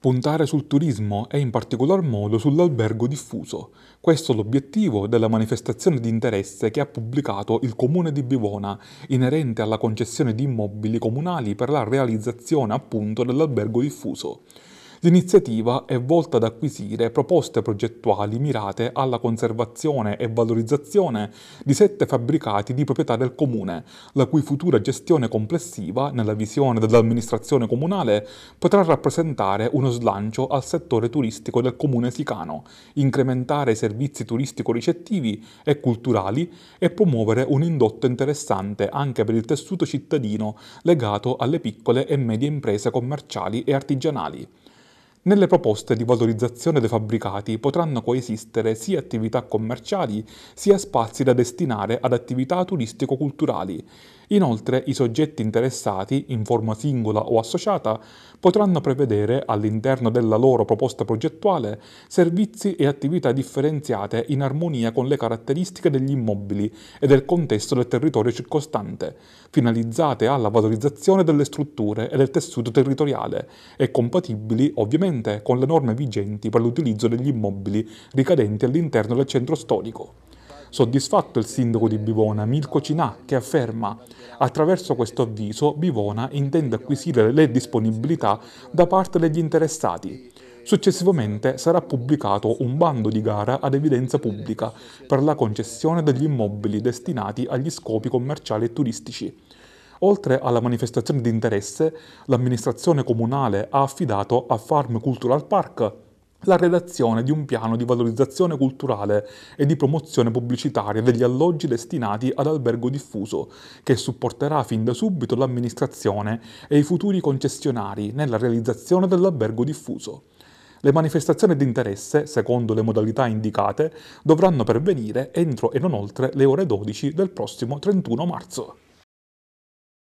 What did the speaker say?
Puntare sul turismo e in particolar modo sull'albergo diffuso. Questo è l'obiettivo della manifestazione di interesse che ha pubblicato il Comune di Bivona, inerente alla concessione di immobili comunali per la realizzazione appunto dell'albergo diffuso. L'iniziativa è volta ad acquisire proposte progettuali mirate alla conservazione e valorizzazione di sette fabbricati di proprietà del comune, la cui futura gestione complessiva, nella visione dell'amministrazione comunale, potrà rappresentare uno slancio al settore turistico del comune sicano, incrementare i servizi turistico-ricettivi e culturali e promuovere un indotto interessante anche per il tessuto cittadino legato alle piccole e medie imprese commerciali e artigianali. Nelle proposte di valorizzazione dei fabbricati potranno coesistere sia attività commerciali sia spazi da destinare ad attività turistico-culturali. Inoltre i soggetti interessati, in forma singola o associata, potranno prevedere all'interno della loro proposta progettuale servizi e attività differenziate in armonia con le caratteristiche degli immobili e del contesto del territorio circostante, finalizzate alla valorizzazione delle strutture e del tessuto territoriale e compatibili ovviamente coerentemente con le norme vigenti per l'utilizzo degli immobili ricadenti all'interno del centro storico. Soddisfatto il sindaco di Bivona, Mirko Cinà, che afferma attraverso questo avviso Bivona intende acquisire le disponibilità da parte degli interessati. Successivamente sarà pubblicato un bando di gara ad evidenza pubblica per la concessione degli immobili destinati agli scopi commerciali e turistici. Oltre alla manifestazione di interesse, l'amministrazione comunale ha affidato a Farm Cultural Park la redazione di un piano di valorizzazione culturale e di promozione pubblicitaria degli alloggi destinati ad albergo diffuso, che supporterà fin da subito l'amministrazione e i futuri concessionari nella realizzazione dell'albergo diffuso. Le manifestazioni di interesse, secondo le modalità indicate, dovranno pervenire entro e non oltre le ore 12 del prossimo 31 marzo.